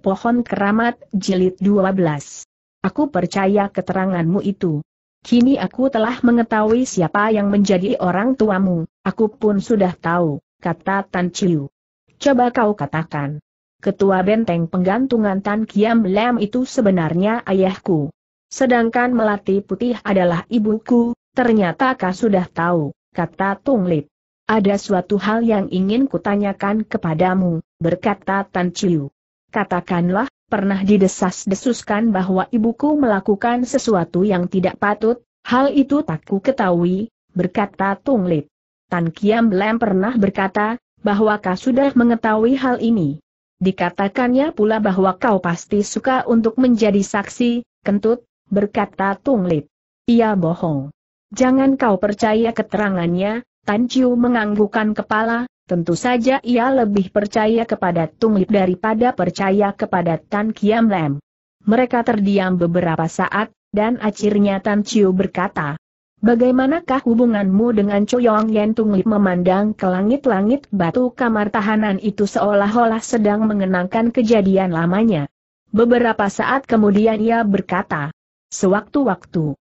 Pohon Keramat, Jilid 12. Aku percaya keteranganmu itu. Kini aku telah mengetahui siapa yang menjadi orang tuamu, aku pun sudah tahu, kata Tan Chiu. Coba kau katakan. Ketua benteng penggantungan Tan Kiam Lam itu sebenarnya ayahku. Sedangkan Melati Putih adalah ibuku, ternyata kau sudah tahu, kata Tung Lip. Ada suatu hal yang ingin kutanyakan kepadamu, berkata Tan Chiu. Katakanlah, pernah didesas-desuskan bahwa ibuku melakukan sesuatu yang tidak patut, hal itu tak ku ketahui, berkata Tung Lip. Tan Kiam Belem pernah berkata, bahwa kau sudah mengetahui hal ini. Dikatakannya pula bahwa kau pasti suka untuk menjadi saksi, kentut, berkata Tung Lip. Ia bohong. Jangan kau percaya keterangannya, Tan Chiu menganggukkan kepala, Tentu saja ia lebih percaya kepada Tung Lip daripada percaya kepada Tan Kiam Lem. Mereka terdiam beberapa saat, dan akhirnya Tan Chiu berkata, Bagaimanakah hubunganmu dengan Choyong Yen Tung Lip memandang ke langit-langit batu kamar tahanan itu seolah-olah sedang mengenangkan kejadian lamanya. Beberapa saat kemudian ia berkata, Sewaktu-waktu,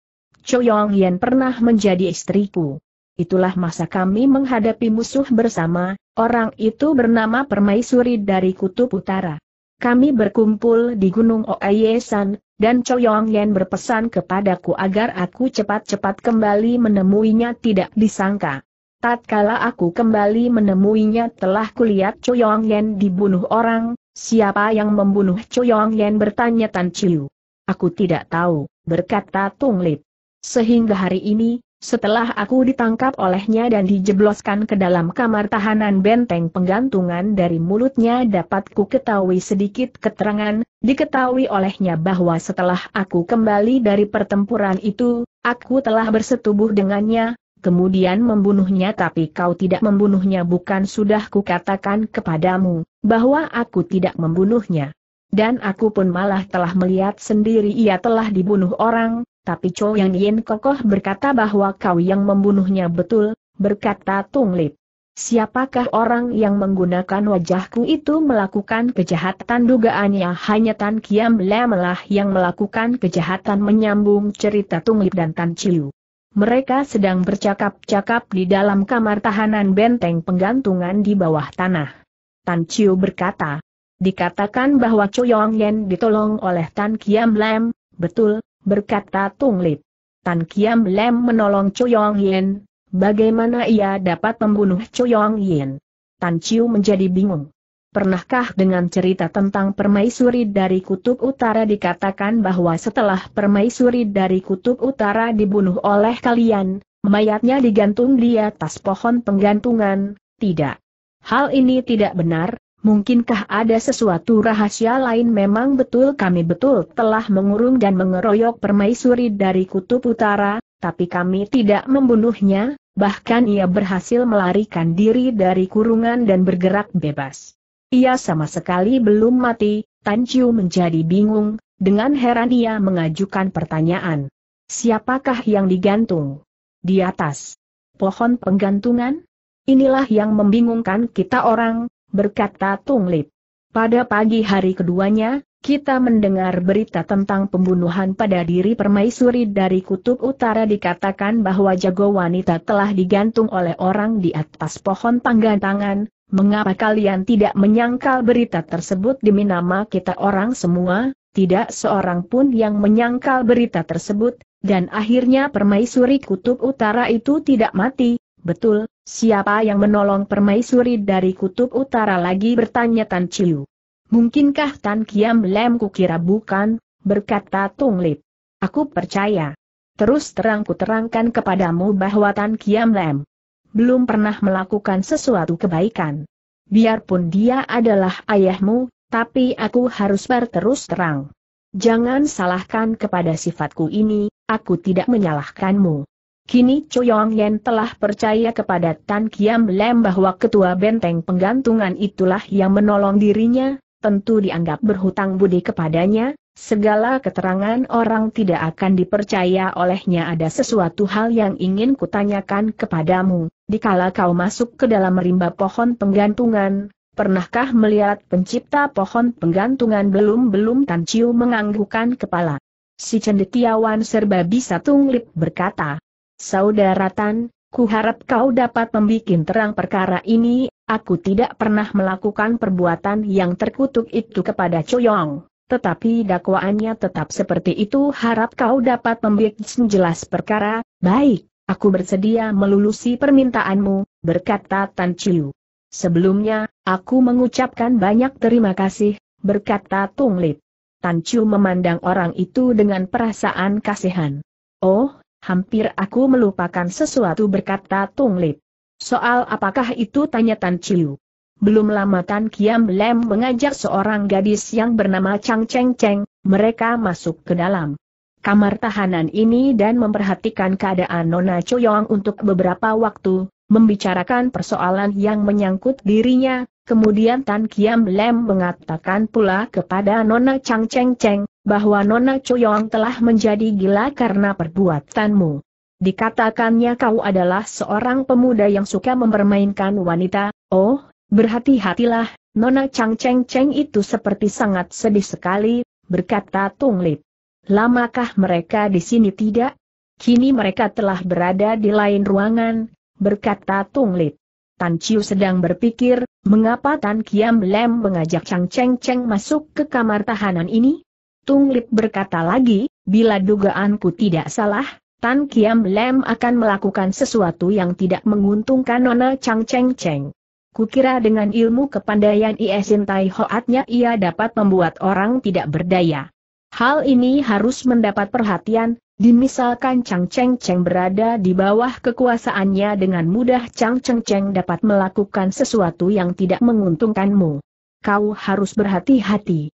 Choyong Yen pernah menjadi istriku itulah masa kami menghadapi musuh bersama, orang itu bernama Permaisuri dari Kutub Utara. Kami berkumpul di Gunung Oayesan, dan Choyong Yen berpesan kepadaku agar aku cepat-cepat kembali menemuinya tidak disangka. Tatkala aku kembali menemuinya telah kulihat Choyong Yen dibunuh orang, siapa yang membunuh Choyong Yen bertanya Tan Chiu. Aku tidak tahu, berkata Tung Lip. Sehingga hari ini, setelah aku ditangkap olehnya dan dijebloskan ke dalam kamar tahanan benteng penggantungan dari mulutnya dapat ku ketahui sedikit keterangan, diketahui olehnya bahwa setelah aku kembali dari pertempuran itu, aku telah bersetubuh dengannya, kemudian membunuhnya tapi kau tidak membunuhnya bukan sudah ku katakan kepadamu, bahwa aku tidak membunuhnya. Dan aku pun malah telah melihat sendiri ia telah dibunuh orang, tapi Chou Yang Yin kokoh berkata bahwa kau yang membunuhnya betul, berkata Tung Lip. Siapakah orang yang menggunakan wajahku itu melakukan kejahatan dugaannya hanya Tan Kiam Lemelah yang melakukan kejahatan menyambung cerita Tung Lip dan Tan Chiu. Mereka sedang bercakap-cakap di dalam kamar tahanan benteng penggantungan di bawah tanah. Tan Chiu berkata, dikatakan bahwa Chou Yang Yin ditolong oleh Tan Kiam Lem, betul, berkata Tung Lip. Tan Kiam Lem menolong Choyong Yin, bagaimana ia dapat membunuh Choyong Yin? Tan Chiu menjadi bingung. Pernahkah dengan cerita tentang permaisuri dari kutub utara dikatakan bahwa setelah permaisuri dari kutub utara dibunuh oleh kalian, mayatnya digantung di atas pohon penggantungan? Tidak. Hal ini tidak benar, Mungkinkah ada sesuatu rahasia lain memang betul kami betul telah mengurung dan mengeroyok permaisuri dari kutub utara, tapi kami tidak membunuhnya, bahkan ia berhasil melarikan diri dari kurungan dan bergerak bebas. Ia sama sekali belum mati, Tan Chiu menjadi bingung, dengan heran ia mengajukan pertanyaan. Siapakah yang digantung? Di atas. Pohon penggantungan? Inilah yang membingungkan kita orang, berkata Tung Lip. Pada pagi hari keduanya, kita mendengar berita tentang pembunuhan pada diri permaisuri dari kutub utara dikatakan bahwa jago wanita telah digantung oleh orang di atas pohon tangga tangan. mengapa kalian tidak menyangkal berita tersebut demi nama kita orang semua, tidak seorang pun yang menyangkal berita tersebut, dan akhirnya permaisuri kutub utara itu tidak mati, Betul, siapa yang menolong permaisuri dari kutub utara lagi bertanya Tan Chiu. Mungkinkah Tan Kiam Lem kukira bukan, berkata Tung Lip. Aku percaya. Terus terang ku terangkan kepadamu bahwa Tan Kiam Lem belum pernah melakukan sesuatu kebaikan. Biarpun dia adalah ayahmu, tapi aku harus berterus terang. Jangan salahkan kepada sifatku ini, aku tidak menyalahkanmu. Kini Choyong Yen telah percaya kepada Tan Kiam Lem bahwa ketua benteng penggantungan itulah yang menolong dirinya, tentu dianggap berhutang budi kepadanya, segala keterangan orang tidak akan dipercaya olehnya ada sesuatu hal yang ingin kutanyakan kepadamu, dikala kau masuk ke dalam rimba pohon penggantungan, pernahkah melihat pencipta pohon penggantungan belum-belum Tan Chiu menganggukkan kepala. Si cendekiawan serba bisa tunglip berkata, Saudara Tan, kuharap kau dapat membuat terang perkara ini, aku tidak pernah melakukan perbuatan yang terkutuk itu kepada Choyong. Tetapi dakwaannya tetap seperti itu harap kau dapat membuat jelas perkara, baik, aku bersedia melulusi permintaanmu, berkata Tan Chiu. Sebelumnya, aku mengucapkan banyak terima kasih, berkata Tung Lip. Tan Chiu memandang orang itu dengan perasaan kasihan. Oh, Hampir aku melupakan sesuatu berkata Tung Lip. Soal apakah itu tanya Tan Chiu. Belum lama Tan Kiam Lem mengajak seorang gadis yang bernama Chang Cheng Cheng, mereka masuk ke dalam kamar tahanan ini dan memperhatikan keadaan Nona Choyong untuk beberapa waktu, membicarakan persoalan yang menyangkut dirinya, kemudian Tan Kiam Lem mengatakan pula kepada Nona Chang Cheng Cheng, bahwa Nona Choyong telah menjadi gila karena perbuatanmu. Dikatakannya kau adalah seorang pemuda yang suka mempermainkan wanita, oh, berhati-hatilah, Nona Chang Cheng Cheng itu seperti sangat sedih sekali, berkata Tung Lip. Lamakah mereka di sini tidak? Kini mereka telah berada di lain ruangan, berkata Tung Lip. Tan Chiu sedang berpikir, mengapa Tan Kiam Lem mengajak Chang Cheng Cheng masuk ke kamar tahanan ini? Tung Lip berkata lagi, bila dugaanku tidak salah, Tan Kiam Lem akan melakukan sesuatu yang tidak menguntungkan Nona Chang Cheng Cheng. Kukira dengan ilmu kepandaian Iesin Tai Hoatnya ia dapat membuat orang tidak berdaya. Hal ini harus mendapat perhatian, dimisalkan Chang Cheng Cheng berada di bawah kekuasaannya dengan mudah Chang Cheng Cheng dapat melakukan sesuatu yang tidak menguntungkanmu. Kau harus berhati-hati.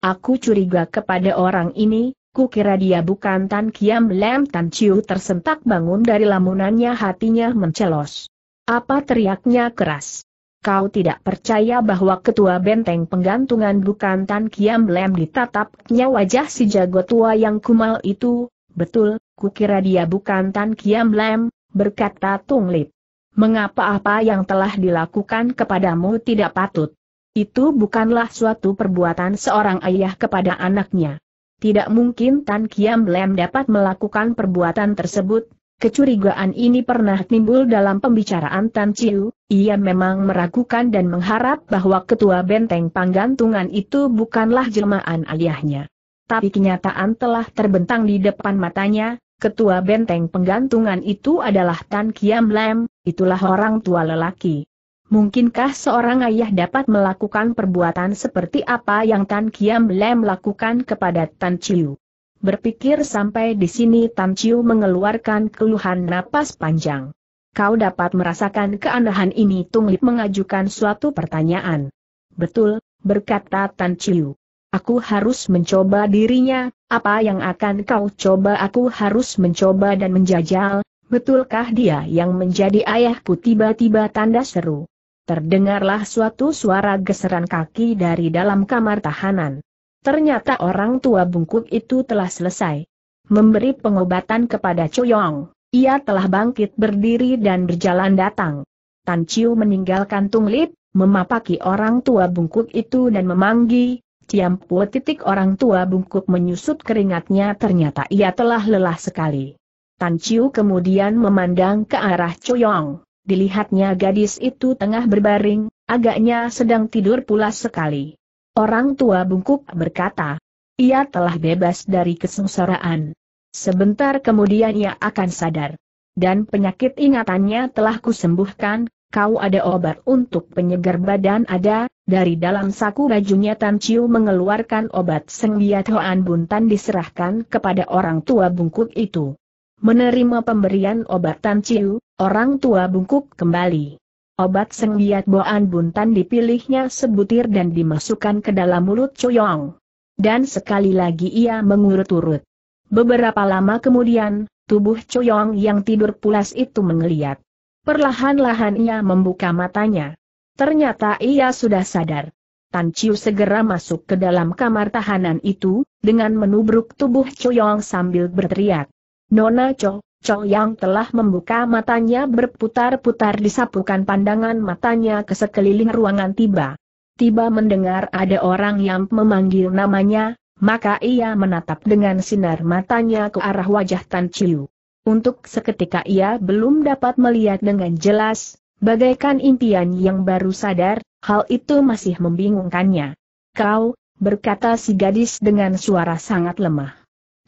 Aku curiga kepada orang ini, kukira dia bukan Tan Kiam Lem Tan Chiu tersentak bangun dari lamunannya hatinya mencelos. Apa teriaknya keras? Kau tidak percaya bahwa ketua benteng penggantungan bukan Tan Kiam Lem ditatapnya wajah si jago tua yang kumal itu, betul, kukira dia bukan Tan Kiam Lem, berkata Tung Lip. Mengapa apa yang telah dilakukan kepadamu tidak patut? Itu bukanlah suatu perbuatan seorang ayah kepada anaknya. Tidak mungkin Tan Kiam Lem dapat melakukan perbuatan tersebut, Kecurigaan ini pernah timbul dalam pembicaraan Tan Chiu, ia memang meragukan dan mengharap bahwa ketua benteng panggantungan itu bukanlah jelmaan ayahnya. Tapi kenyataan telah terbentang di depan matanya, ketua benteng penggantungan itu adalah Tan Kiam Lem, itulah orang tua lelaki. Mungkinkah seorang ayah dapat melakukan perbuatan seperti apa yang Tan Kiam Lem lakukan kepada Tan Chiu? Berpikir sampai di sini Tan Chiu mengeluarkan keluhan napas panjang. Kau dapat merasakan keanehan ini Tung Lip mengajukan suatu pertanyaan. Betul, berkata Tan Chiu. Aku harus mencoba dirinya, apa yang akan kau coba aku harus mencoba dan menjajal, betulkah dia yang menjadi ayahku tiba-tiba tanda seru terdengarlah suatu suara geseran kaki dari dalam kamar tahanan. Ternyata orang tua bungkuk itu telah selesai. Memberi pengobatan kepada Choyong, ia telah bangkit berdiri dan berjalan datang. Tan Chiu meninggalkan Tung Lip, memapaki orang tua bungkuk itu dan memanggi, Pua titik orang tua bungkuk menyusut keringatnya ternyata ia telah lelah sekali. Tan Chiu kemudian memandang ke arah Choyong. Dilihatnya gadis itu tengah berbaring, agaknya sedang tidur pula sekali. Orang tua bungkuk berkata, ia telah bebas dari kesengsaraan. Sebentar kemudian ia akan sadar. Dan penyakit ingatannya telah kusembuhkan, kau ada obat untuk penyegar badan ada, dari dalam saku bajunya Tan Chiu mengeluarkan obat Sengbiat Hoan Buntan diserahkan kepada orang tua bungkuk itu. Menerima pemberian obat Tan Chiu, orang tua bungkuk kembali. Obat Senggiat Boan Buntan dipilihnya sebutir dan dimasukkan ke dalam mulut Choyong. Dan sekali lagi ia mengurut-urut. Beberapa lama kemudian, tubuh Choyong yang tidur pulas itu mengeliat. Perlahan-lahan ia membuka matanya. Ternyata ia sudah sadar. Tan Chiu segera masuk ke dalam kamar tahanan itu, dengan menubruk tubuh Choyong sambil berteriak. Nona Cho, Cho yang telah membuka matanya berputar-putar disapukan pandangan matanya ke sekeliling ruangan tiba. Tiba mendengar ada orang yang memanggil namanya, maka ia menatap dengan sinar matanya ke arah wajah Tan Chiu. Untuk seketika ia belum dapat melihat dengan jelas, bagaikan impian yang baru sadar, hal itu masih membingungkannya. Kau, berkata si gadis dengan suara sangat lemah.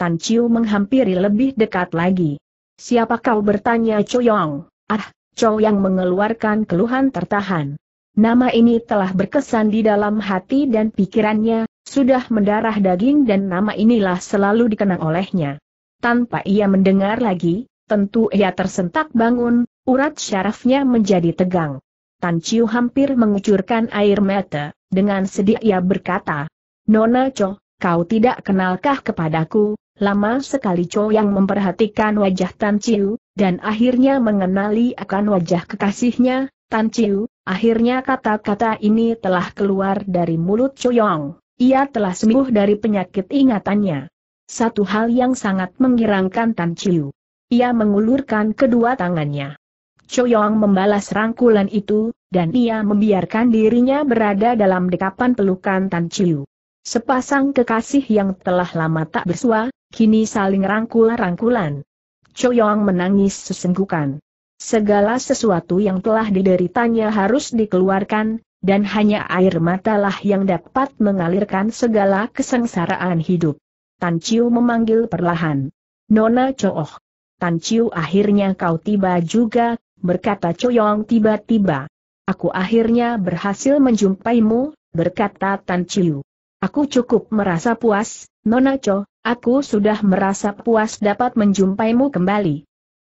Tan Chiu menghampiri lebih dekat lagi. Siapa kau bertanya Choyong? Ah, Choyong mengeluarkan keluhan tertahan. Nama ini telah berkesan di dalam hati dan pikirannya, sudah mendarah daging dan nama inilah selalu dikenang olehnya. Tanpa ia mendengar lagi, tentu ia tersentak bangun, urat syarafnya menjadi tegang. Tan Chiu hampir mengucurkan air mata, dengan sedih ia berkata, Nona Cho, kau tidak kenalkah kepadaku, Lama sekali Cho yang memperhatikan wajah Tan Chiu, dan akhirnya mengenali akan wajah kekasihnya, Tan Chiu, akhirnya kata-kata ini telah keluar dari mulut Cho Yong. Ia telah sembuh dari penyakit ingatannya. Satu hal yang sangat mengirangkan Tan Chiu. Ia mengulurkan kedua tangannya. Cho Yong membalas rangkulan itu, dan ia membiarkan dirinya berada dalam dekapan pelukan Tan Chiu. Sepasang kekasih yang telah lama tak bersua, kini saling rangkul-rangkulan. Choyong menangis sesenggukan. Segala sesuatu yang telah dideritanya harus dikeluarkan, dan hanya air matalah yang dapat mengalirkan segala kesengsaraan hidup. Tan Chiu memanggil perlahan. Nona Chooh. Tan Chiu akhirnya kau tiba juga, berkata Choyong tiba-tiba. Aku akhirnya berhasil menjumpaimu, berkata Tan Chiu. Aku cukup merasa puas, Nona Cho, aku sudah merasa puas dapat menjumpaimu kembali.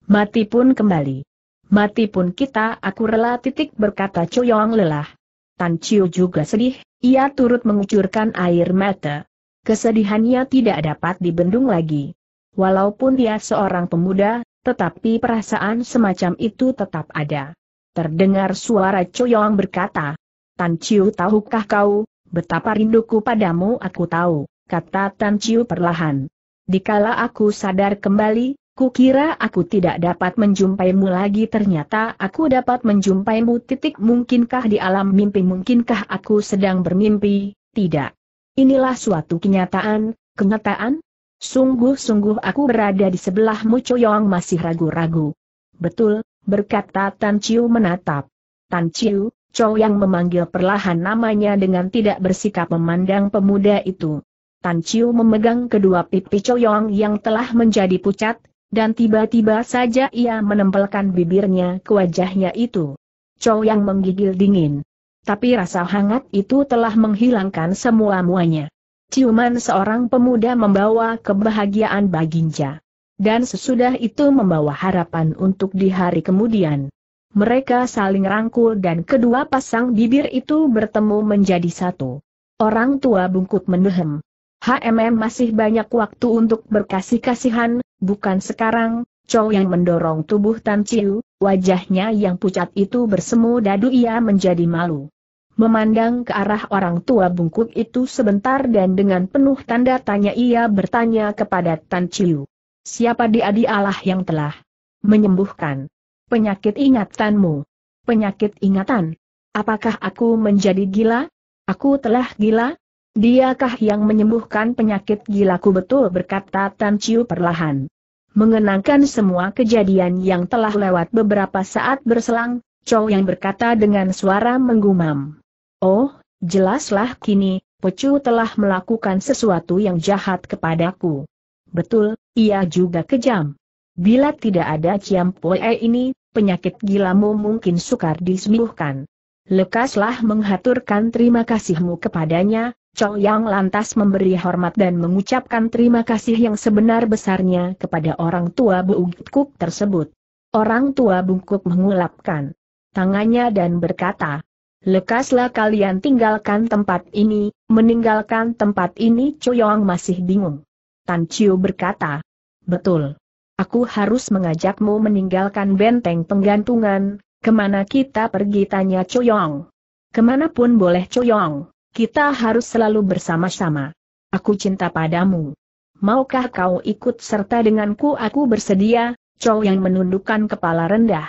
Mati pun kembali. Mati pun kita aku rela titik berkata Choyong lelah. Tan Chiu juga sedih, ia turut mengucurkan air mata. Kesedihannya tidak dapat dibendung lagi. Walaupun dia seorang pemuda, tetapi perasaan semacam itu tetap ada. Terdengar suara Choyong berkata, Tan Chiu tahukah kau, Betapa rinduku padamu aku tahu, kata Tan Chiu perlahan. Dikala aku sadar kembali, Kukira aku tidak dapat menjumpaimu lagi ternyata aku dapat menjumpaimu titik mungkinkah di alam mimpi mungkinkah aku sedang bermimpi, tidak. Inilah suatu kenyataan, kenyataan? Sungguh-sungguh aku berada di sebelahmu Choyong masih ragu-ragu. Betul, berkata Tan Chiu menatap. Tan Chiu, Chow yang memanggil perlahan namanya dengan tidak bersikap memandang pemuda itu. Tan Chiu memegang kedua pipi Yong yang telah menjadi pucat, dan tiba-tiba saja ia menempelkan bibirnya ke wajahnya itu. Chow yang menggigil dingin. Tapi rasa hangat itu telah menghilangkan semua-muanya. Ciuman seorang pemuda membawa kebahagiaan baginja. Dan sesudah itu membawa harapan untuk di hari kemudian. Mereka saling rangkul dan kedua pasang bibir itu bertemu menjadi satu. Orang tua bungkuk menuhem. HMM masih banyak waktu untuk berkasih-kasihan, bukan sekarang, Chow yang mendorong tubuh Tan Chiu, wajahnya yang pucat itu bersemu dadu ia menjadi malu. Memandang ke arah orang tua bungkuk itu sebentar dan dengan penuh tanda tanya ia bertanya kepada Tan Chiu. Siapa dia dialah yang telah menyembuhkan Penyakit ingatanmu. Penyakit ingatan. Apakah aku menjadi gila? Aku telah gila? Diakah yang menyembuhkan penyakit gilaku betul berkata Tan Chiu perlahan. Mengenangkan semua kejadian yang telah lewat beberapa saat berselang, Chow yang berkata dengan suara menggumam. Oh, jelaslah kini, Pecu telah melakukan sesuatu yang jahat kepadaku. Betul, ia juga kejam. Bila tidak ada Ciampoe ini, penyakit gilamu mungkin sukar disembuhkan. Lekaslah menghaturkan terima kasihmu kepadanya, Chong Yang lantas memberi hormat dan mengucapkan terima kasih yang sebenar besarnya kepada orang tua Bungkuk tersebut. Orang tua Bungkuk mengulapkan tangannya dan berkata, Lekaslah kalian tinggalkan tempat ini, meninggalkan tempat ini Yang masih bingung. Tan Chiu berkata, Betul aku harus mengajakmu meninggalkan benteng penggantungan, kemana kita pergi tanya Kemana Kemanapun boleh Choyong. kita harus selalu bersama-sama. Aku cinta padamu. Maukah kau ikut serta denganku aku bersedia, Chow menundukkan kepala rendah.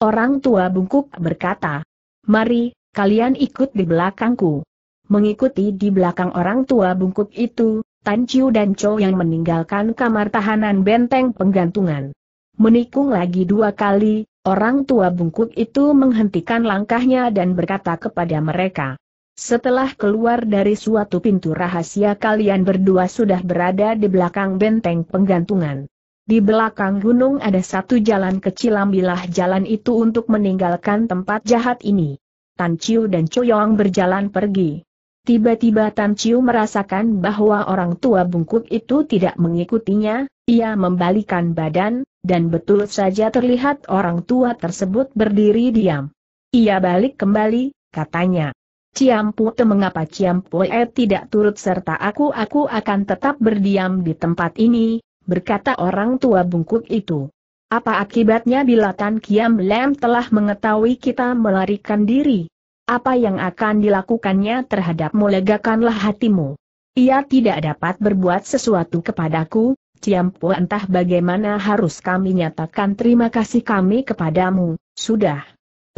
Orang tua bungkuk berkata, Mari, kalian ikut di belakangku. Mengikuti di belakang orang tua bungkuk itu, Tan Chiu dan Cho yang meninggalkan kamar tahanan benteng penggantungan. Menikung lagi dua kali, orang tua bungkuk itu menghentikan langkahnya dan berkata kepada mereka. Setelah keluar dari suatu pintu rahasia kalian berdua sudah berada di belakang benteng penggantungan. Di belakang gunung ada satu jalan kecil ambillah jalan itu untuk meninggalkan tempat jahat ini. Tan Chiu dan Choyong berjalan pergi. Tiba-tiba Tan Chiu merasakan bahwa orang tua bungkuk itu tidak mengikutinya, ia membalikan badan, dan betul saja terlihat orang tua tersebut berdiri diam. Ia balik kembali, katanya. te mengapa e tidak turut serta aku-aku akan tetap berdiam di tempat ini, berkata orang tua bungkuk itu. Apa akibatnya bila Tan Kiam Lem telah mengetahui kita melarikan diri? apa yang akan dilakukannya terhadap legakanlah hatimu. Ia tidak dapat berbuat sesuatu kepadaku, Ciampu entah bagaimana harus kami nyatakan terima kasih kami kepadamu, sudah.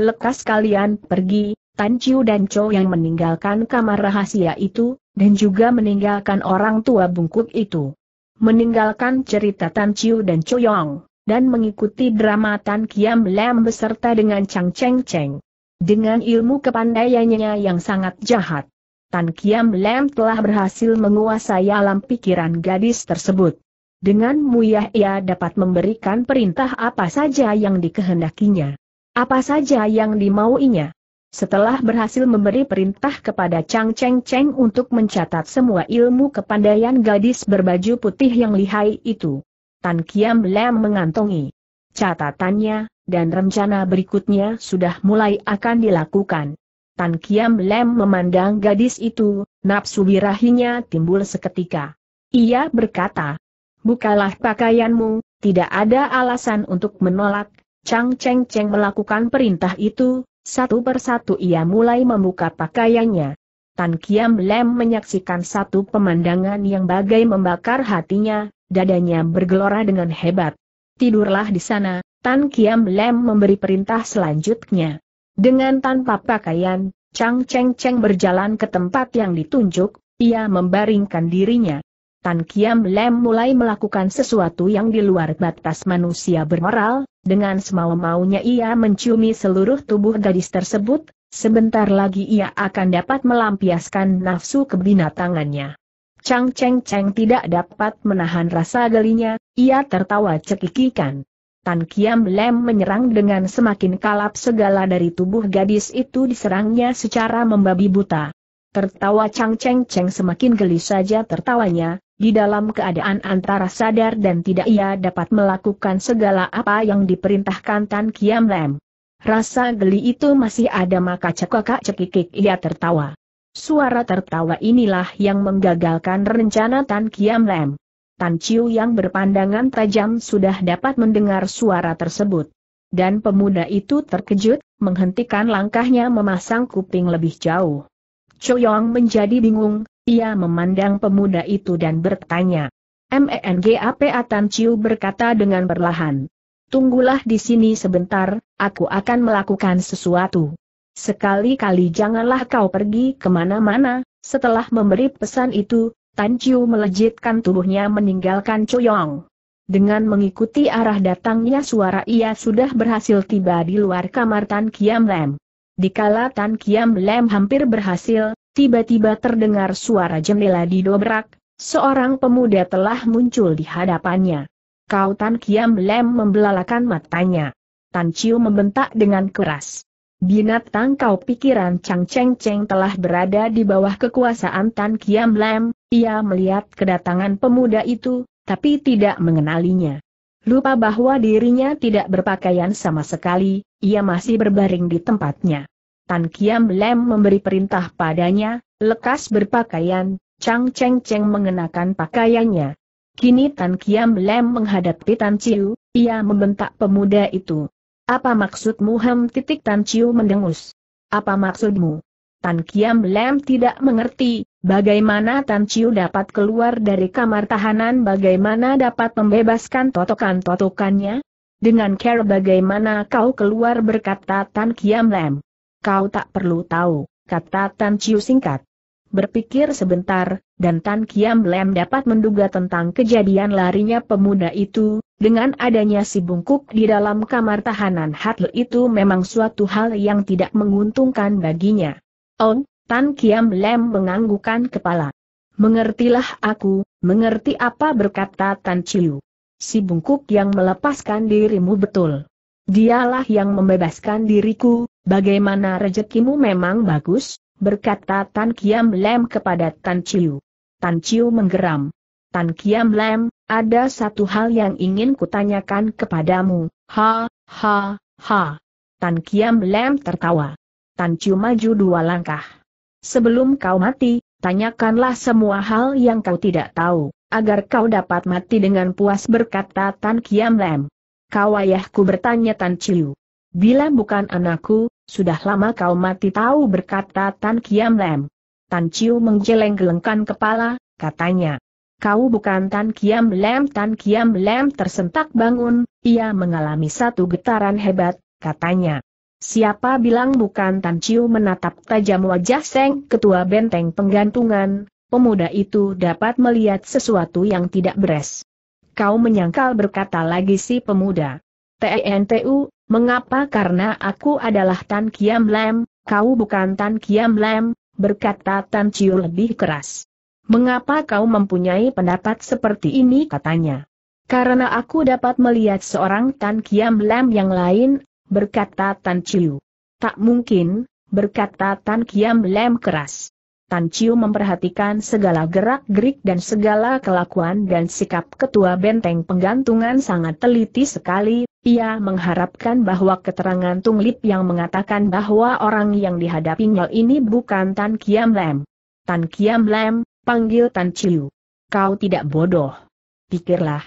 Lekas kalian pergi, Tan Chiu dan Cho yang meninggalkan kamar rahasia itu, dan juga meninggalkan orang tua bungkuk itu. Meninggalkan cerita Tan Chiu dan Cho Yong, dan mengikuti drama Tan Kiam Lam beserta dengan Chang Cheng Cheng. Dengan ilmu kepandaiannya yang sangat jahat, Tan Kiam Lem telah berhasil menguasai alam pikiran gadis tersebut. Dengan muyah ia dapat memberikan perintah apa saja yang dikehendakinya. Apa saja yang dimauinya. Setelah berhasil memberi perintah kepada Chang Cheng Cheng untuk mencatat semua ilmu kepandaian gadis berbaju putih yang lihai itu, Tan Kiam Lem mengantongi catatannya, dan rencana berikutnya sudah mulai akan dilakukan. Tan Kiam Lem memandang gadis itu, nafsu birahinya timbul seketika. Ia berkata, Bukalah pakaianmu, tidak ada alasan untuk menolak. Chang Cheng Cheng melakukan perintah itu, satu persatu ia mulai membuka pakaiannya. Tan Kiam Lem menyaksikan satu pemandangan yang bagai membakar hatinya, dadanya bergelora dengan hebat. Tidurlah di sana, Tan Kiam Lem memberi perintah selanjutnya. Dengan tanpa pakaian, Chang Cheng Cheng berjalan ke tempat yang ditunjuk, ia membaringkan dirinya. Tan Kiam Lem mulai melakukan sesuatu yang di luar batas manusia bermoral, dengan semau-maunya ia menciumi seluruh tubuh gadis tersebut, sebentar lagi ia akan dapat melampiaskan nafsu kebinatangannya. Chang Cheng Cheng tidak dapat menahan rasa gelinya, ia tertawa cekikikan. Tan Kiam Lem menyerang dengan semakin kalap segala dari tubuh gadis itu diserangnya secara membabi buta. Tertawa Chang Cheng Cheng semakin geli saja tertawanya, di dalam keadaan antara sadar dan tidak ia dapat melakukan segala apa yang diperintahkan Tan Kiam Lem. Rasa geli itu masih ada maka cekakak cekikik ia tertawa. Suara tertawa inilah yang menggagalkan rencana Tan Kiam Lem. Tan Chiu yang berpandangan tajam sudah dapat mendengar suara tersebut. Dan pemuda itu terkejut, menghentikan langkahnya memasang kuping lebih jauh. Choyong menjadi bingung, ia memandang pemuda itu dan bertanya. MENGAPA Tan Chiu berkata dengan perlahan. Tunggulah di sini sebentar, aku akan melakukan sesuatu. Sekali-kali janganlah kau pergi kemana-mana, setelah memberi pesan itu, Tan Chiu melejitkan tubuhnya meninggalkan Choyong. Dengan mengikuti arah datangnya suara ia sudah berhasil tiba di luar kamar Tan Kiam Lem. Dikala Tan Kiam Lem hampir berhasil, tiba-tiba terdengar suara jendela didobrak, seorang pemuda telah muncul di hadapannya. Kau Tan Kiam Lem membelalakan matanya. Tan Chiu membentak dengan keras. Binatang kau pikiran Chang Cheng Cheng telah berada di bawah kekuasaan Tan Kiam Lam, ia melihat kedatangan pemuda itu, tapi tidak mengenalinya. Lupa bahwa dirinya tidak berpakaian sama sekali, ia masih berbaring di tempatnya. Tan Kiam Lam memberi perintah padanya, lekas berpakaian, Chang Cheng Cheng mengenakan pakaiannya. Kini Tan Kiam Lem menghadapi Tan Chiu, ia membentak pemuda itu. Apa maksudmu hem titik Tan Chiu mendengus? Apa maksudmu? Tan Kiam Lem tidak mengerti, bagaimana Tan Chiu dapat keluar dari kamar tahanan bagaimana dapat membebaskan totokan-totokannya? Dengan care bagaimana kau keluar berkata Tan Kiam Lem. Kau tak perlu tahu, kata Tan Chiu singkat. Berpikir sebentar, dan Tan Kiam Lem dapat menduga tentang kejadian larinya pemuda itu, dengan adanya si bungkuk di dalam kamar tahanan Hatle itu memang suatu hal yang tidak menguntungkan baginya. Oh, Tan Kiam Lem menganggukan kepala. Mengertilah aku, mengerti apa berkata Tan Chiu. Si bungkuk yang melepaskan dirimu betul. Dialah yang membebaskan diriku, bagaimana rezekimu memang bagus, berkata Tan Kiam Lem kepada Tan Chiu. Tan Chiu menggeram. Tan Kiam Lem, ada satu hal yang ingin kutanyakan kepadamu. Ha, ha, ha. Tan Kiam Lem tertawa. Tan Chiu maju dua langkah. Sebelum kau mati, tanyakanlah semua hal yang kau tidak tahu, agar kau dapat mati dengan puas berkata Tan Kiam Lem. Kau ayahku bertanya Tan Chiu. Bila bukan anakku, sudah lama kau mati tahu berkata Tan Kiam Lem. Tan Chiu menjeleng gelengkan kepala, katanya, kau bukan Tan Kiam Lem Tan Kiam Lem tersentak bangun, ia mengalami satu getaran hebat, katanya. Siapa bilang bukan Tan Chiu menatap tajam wajah Seng, ketua benteng penggantungan, pemuda itu dapat melihat sesuatu yang tidak beres. Kau menyangkal berkata lagi si pemuda. TNTU, e mengapa karena aku adalah Tan Kiam Lem, kau bukan Tan Kiam Lem, berkata Tan Chiu lebih keras. Mengapa kau mempunyai pendapat seperti ini katanya? Karena aku dapat melihat seorang Tan Kiam Lam yang lain, berkata Tan Chiu. Tak mungkin, berkata Tan Kiam Lam keras. Tan Chiu memperhatikan segala gerak-gerik dan segala kelakuan dan sikap ketua benteng penggantungan sangat teliti sekali, ia mengharapkan bahwa keterangan Tung Lip yang mengatakan bahwa orang yang dihadapinya ini bukan Tan Kiam Lam. Tan Kiam Lam, panggil Tan Chiu. Kau tidak bodoh. Pikirlah.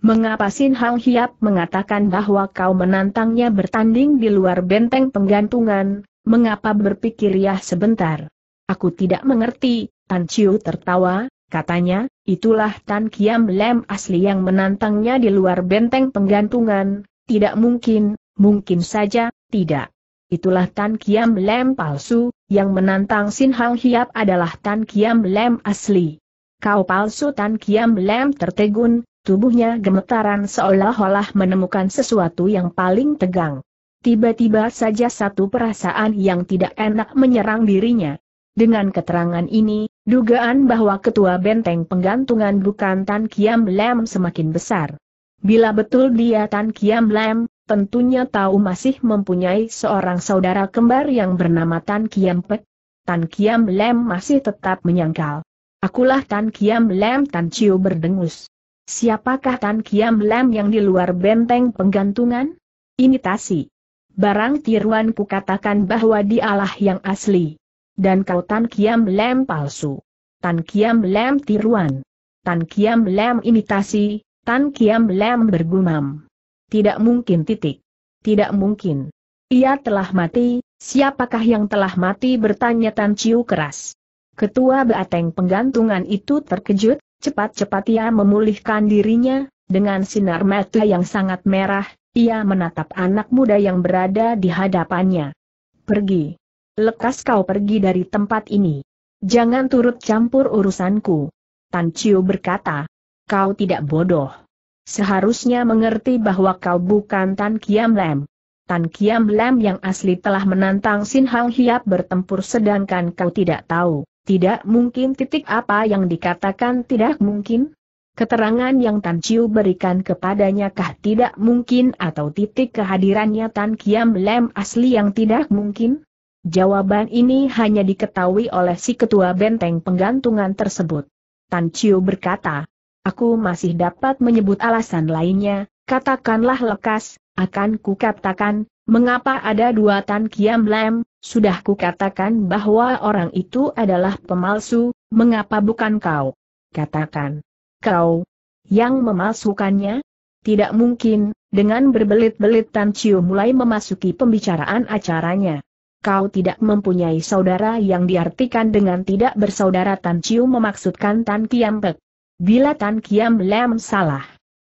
Mengapa Sin Hang Hiap mengatakan bahwa kau menantangnya bertanding di luar benteng penggantungan, mengapa berpikir ya sebentar? Aku tidak mengerti, Tan Chiu tertawa, katanya, itulah Tan Kiam Lem asli yang menantangnya di luar benteng penggantungan, tidak mungkin, mungkin saja, tidak itulah Tan Kiam Lem palsu, yang menantang Sin Hang Hiap adalah Tan Kiam Lem asli. Kau palsu Tan Kiam Lem tertegun, tubuhnya gemetaran seolah-olah menemukan sesuatu yang paling tegang. Tiba-tiba saja satu perasaan yang tidak enak menyerang dirinya. Dengan keterangan ini, dugaan bahwa ketua benteng penggantungan bukan Tan Kiam Lem semakin besar. Bila betul dia Tan Kiam Lem, tentunya tahu masih mempunyai seorang saudara kembar yang bernama Tan Kiam Pek. Tan Kiam Lem masih tetap menyangkal. Akulah Tan Kiam Lem Tan Chiu berdengus. Siapakah Tan Kiam Lem yang di luar benteng penggantungan? Imitasi. Barang tiruanku katakan bahwa dialah yang asli. Dan kau Tan Kiam Lem palsu. Tan Kiam Lem tiruan. Tan Kiam Lem imitasi, Tan Kiam Lem bergumam. Tidak mungkin titik. Tidak mungkin. Ia telah mati, siapakah yang telah mati bertanya Tan Chiu keras. Ketua Beateng penggantungan itu terkejut, cepat-cepat ia memulihkan dirinya, dengan sinar mata yang sangat merah, ia menatap anak muda yang berada di hadapannya. Pergi. Lekas kau pergi dari tempat ini. Jangan turut campur urusanku. Tan Chiu berkata. Kau tidak bodoh. Seharusnya mengerti bahwa kau bukan Tan Kiam Lam. Tan Kiam Lam yang asli telah menantang Sin Hang Hiap bertempur sedangkan kau tidak tahu. Tidak mungkin titik apa yang dikatakan tidak mungkin? Keterangan yang Tan Chiu berikan kepadanya kah tidak mungkin atau titik kehadirannya Tan Kiam Lam asli yang tidak mungkin? Jawaban ini hanya diketahui oleh si ketua benteng penggantungan tersebut. Tan Chiu berkata, Aku masih dapat menyebut alasan lainnya, katakanlah lekas, akan kukatakan, mengapa ada dua Tan Kiam Lam, sudah kukatakan bahwa orang itu adalah pemalsu, mengapa bukan kau? Katakan. Kau? Yang memalsukannya? Tidak mungkin, dengan berbelit-belit Tan Chiu mulai memasuki pembicaraan acaranya. Kau tidak mempunyai saudara yang diartikan dengan tidak bersaudara Tan Chiu memaksudkan Tan Kiam Pek. Bila Tan Kiam Lem salah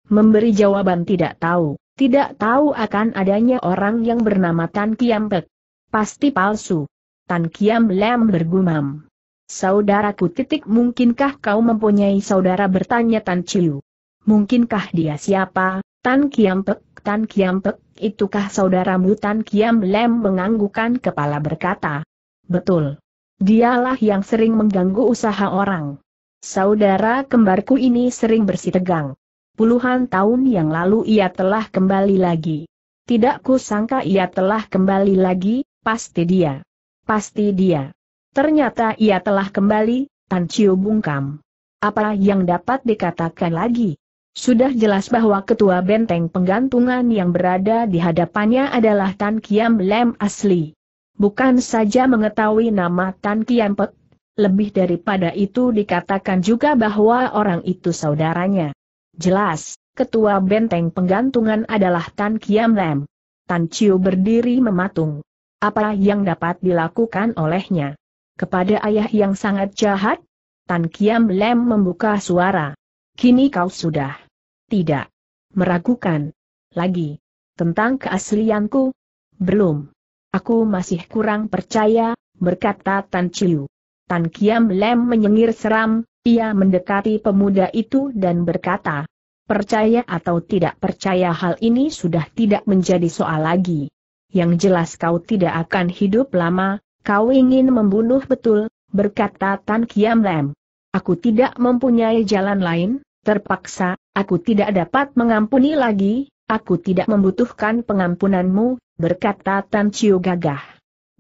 memberi jawaban tidak tahu, tidak tahu akan adanya orang yang bernama Tan Kiam Pek. Pasti palsu. Tan Kiam Lem bergumam. Saudaraku titik mungkinkah kau mempunyai saudara bertanya Tan Chiu. Mungkinkah dia siapa? Tan Kiam Pek, Tan Kiam Pek, itukah saudaramu Tan Kiam Lem menganggukan kepala berkata. Betul. Dialah yang sering mengganggu usaha orang. Saudara kembarku ini sering bersitegang. Puluhan tahun yang lalu ia telah kembali lagi. Tidak kusangka ia telah kembali lagi, pasti dia. Pasti dia. Ternyata ia telah kembali, Tan Chiu bungkam. Apa yang dapat dikatakan lagi? Sudah jelas bahwa ketua benteng penggantungan yang berada di hadapannya adalah Tan Kiam Lem asli. Bukan saja mengetahui nama Tan Kiam Pek, lebih daripada itu dikatakan juga bahwa orang itu saudaranya. Jelas, ketua benteng penggantungan adalah Tan Kiam Lam. Tan Chiu berdiri mematung. Apa yang dapat dilakukan olehnya? Kepada ayah yang sangat jahat? Tan Kiam Lam membuka suara. Kini kau sudah. Tidak. Meragukan. Lagi. Tentang keaslianku? Belum. Aku masih kurang percaya, berkata Tan Chiu. Tan Kiam Lem menyengir seram, ia mendekati pemuda itu dan berkata, Percaya atau tidak percaya hal ini sudah tidak menjadi soal lagi. Yang jelas kau tidak akan hidup lama, kau ingin membunuh betul, berkata Tan Kiam Lem. Aku tidak mempunyai jalan lain, terpaksa, aku tidak dapat mengampuni lagi, aku tidak membutuhkan pengampunanmu, berkata Tan Chiu gagah.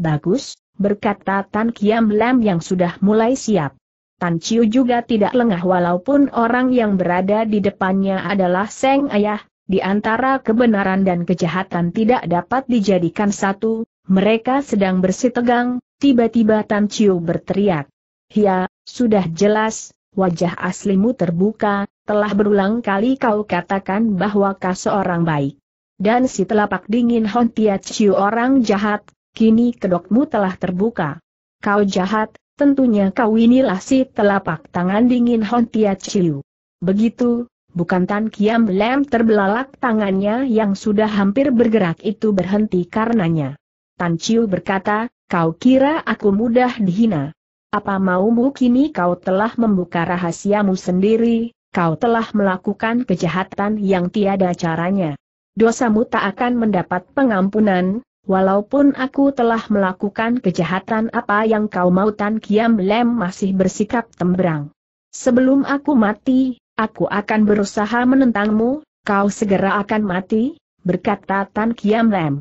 Bagus, berkata Tan Kiam Lam yang sudah mulai siap. Tan Chiu juga tidak lengah walaupun orang yang berada di depannya adalah Seng Ayah, di antara kebenaran dan kejahatan tidak dapat dijadikan satu, mereka sedang bersitegang, tiba-tiba Tan Chiu berteriak. Ya, sudah jelas, wajah aslimu terbuka, telah berulang kali kau katakan bahwa kau seorang baik. Dan si telapak dingin Hon Tia Chiu orang jahat, kini kedokmu telah terbuka. Kau jahat, tentunya kau inilah si telapak tangan dingin Hon Tia Chiu. Begitu, bukan Tan Kiam Lem terbelalak tangannya yang sudah hampir bergerak itu berhenti karenanya. Tan Chiu berkata, kau kira aku mudah dihina. Apa maumu kini kau telah membuka rahasiamu sendiri, kau telah melakukan kejahatan yang tiada caranya. Dosamu tak akan mendapat pengampunan, Walaupun aku telah melakukan kejahatan apa yang kau mau Tan Kiam Lem masih bersikap temberang. Sebelum aku mati, aku akan berusaha menentangmu, kau segera akan mati, berkata Tan Kiam Lem.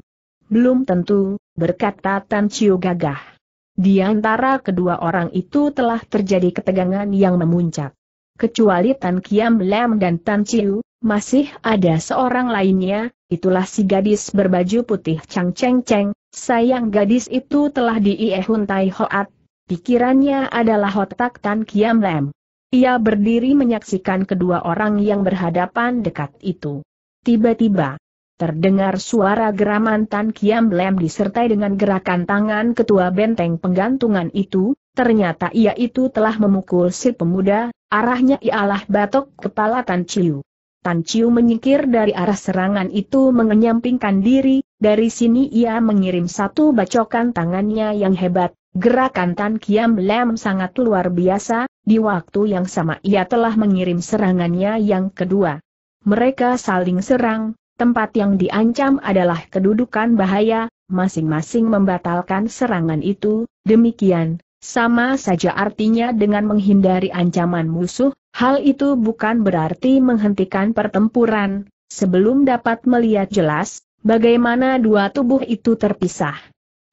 Belum tentu, berkata Tan Chiu gagah. Di antara kedua orang itu telah terjadi ketegangan yang memuncak. Kecuali Tan Kiam Lem dan Tan Chiu, masih ada seorang lainnya, Itulah si gadis berbaju putih Chang ceng ceng sayang gadis itu telah diiehuntai Hoat, pikirannya adalah Hotak Tan Kiam Lem. Ia berdiri menyaksikan kedua orang yang berhadapan dekat itu. Tiba-tiba, terdengar suara geraman Tan Kiam Lem disertai dengan gerakan tangan ketua benteng penggantungan itu, ternyata ia itu telah memukul si pemuda, arahnya ialah batok kepala Tan Chiu. Tan Chiu menyingkir dari arah serangan itu mengenyampingkan diri, dari sini ia mengirim satu bacokan tangannya yang hebat, gerakan Tan Kiam Lem sangat luar biasa, di waktu yang sama ia telah mengirim serangannya yang kedua. Mereka saling serang, tempat yang diancam adalah kedudukan bahaya, masing-masing membatalkan serangan itu, demikian, sama saja artinya dengan menghindari ancaman musuh, Hal itu bukan berarti menghentikan pertempuran, sebelum dapat melihat jelas, bagaimana dua tubuh itu terpisah.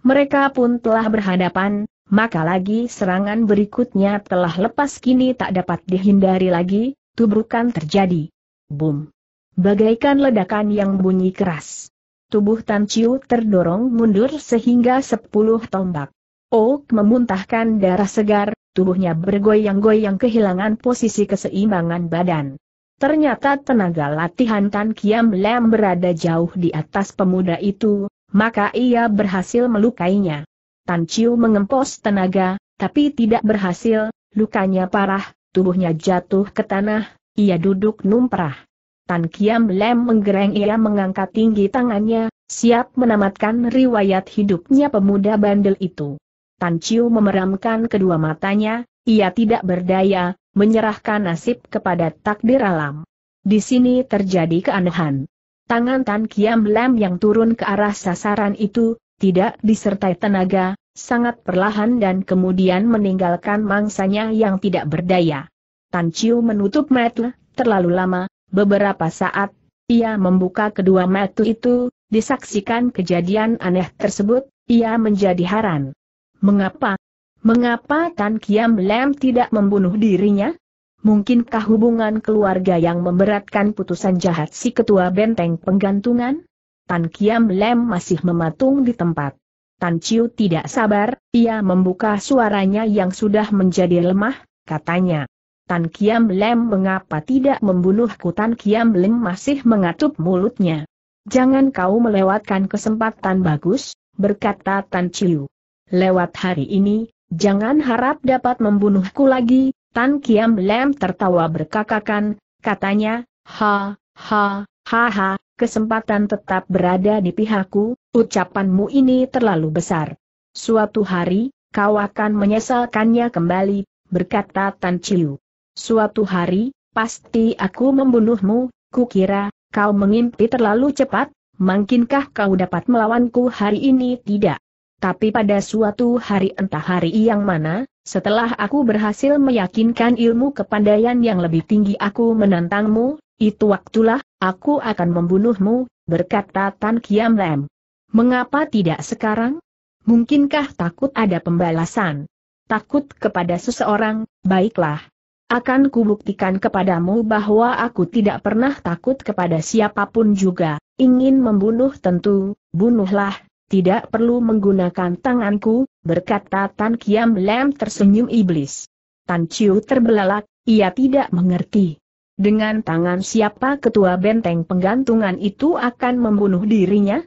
Mereka pun telah berhadapan, maka lagi serangan berikutnya telah lepas kini tak dapat dihindari lagi, tubrukan terjadi. Boom! Bagaikan ledakan yang bunyi keras. Tubuh Tan Chiu terdorong mundur sehingga sepuluh tombak. Oak memuntahkan darah segar, tubuhnya bergoyang-goyang kehilangan posisi keseimbangan badan. Ternyata tenaga latihan Tan Kiam Lam berada jauh di atas pemuda itu, maka ia berhasil melukainya. Tan Chiu mengempos tenaga, tapi tidak berhasil, lukanya parah, tubuhnya jatuh ke tanah, ia duduk numprah. Tan Kiam Lem menggereng ia mengangkat tinggi tangannya, siap menamatkan riwayat hidupnya pemuda bandel itu. Tan Chiu memeramkan kedua matanya, ia tidak berdaya, menyerahkan nasib kepada takdir alam. Di sini terjadi keanehan. Tangan Tan Kiam Lam yang turun ke arah sasaran itu, tidak disertai tenaga, sangat perlahan dan kemudian meninggalkan mangsanya yang tidak berdaya. Tan Chiu menutup mata, terlalu lama, beberapa saat, ia membuka kedua mata itu, disaksikan kejadian aneh tersebut, ia menjadi haran. Mengapa? Mengapa Tan Kiam Lem tidak membunuh dirinya? Mungkinkah hubungan keluarga yang memberatkan putusan jahat si ketua benteng penggantungan? Tan Kiam Lem masih mematung di tempat. Tan Chiu tidak sabar, ia membuka suaranya yang sudah menjadi lemah, katanya. Tan Kiam Lem mengapa tidak membunuhku Tan Kiam Lem masih mengatup mulutnya. Jangan kau melewatkan kesempatan bagus, berkata Tan Chiu lewat hari ini, jangan harap dapat membunuhku lagi, Tan Kiam Lem tertawa berkakakan, katanya, ha, ha, ha ha, kesempatan tetap berada di pihakku, ucapanmu ini terlalu besar. Suatu hari, kau akan menyesalkannya kembali, berkata Tan Chiu. Suatu hari, pasti aku membunuhmu, kukira, kau mengimpi terlalu cepat, mungkinkah kau dapat melawanku hari ini tidak? Tapi pada suatu hari entah hari yang mana, setelah aku berhasil meyakinkan ilmu kepandaian yang lebih tinggi aku menantangmu, itu waktulah, aku akan membunuhmu, berkata Tan Kiam Lam. Mengapa tidak sekarang? Mungkinkah takut ada pembalasan? Takut kepada seseorang, baiklah. Akan kubuktikan kepadamu bahwa aku tidak pernah takut kepada siapapun juga, ingin membunuh tentu, bunuhlah, tidak perlu menggunakan tanganku, berkata Tan Kiam Lam tersenyum iblis. Tan Chiu terbelalak, ia tidak mengerti. Dengan tangan siapa ketua benteng penggantungan itu akan membunuh dirinya?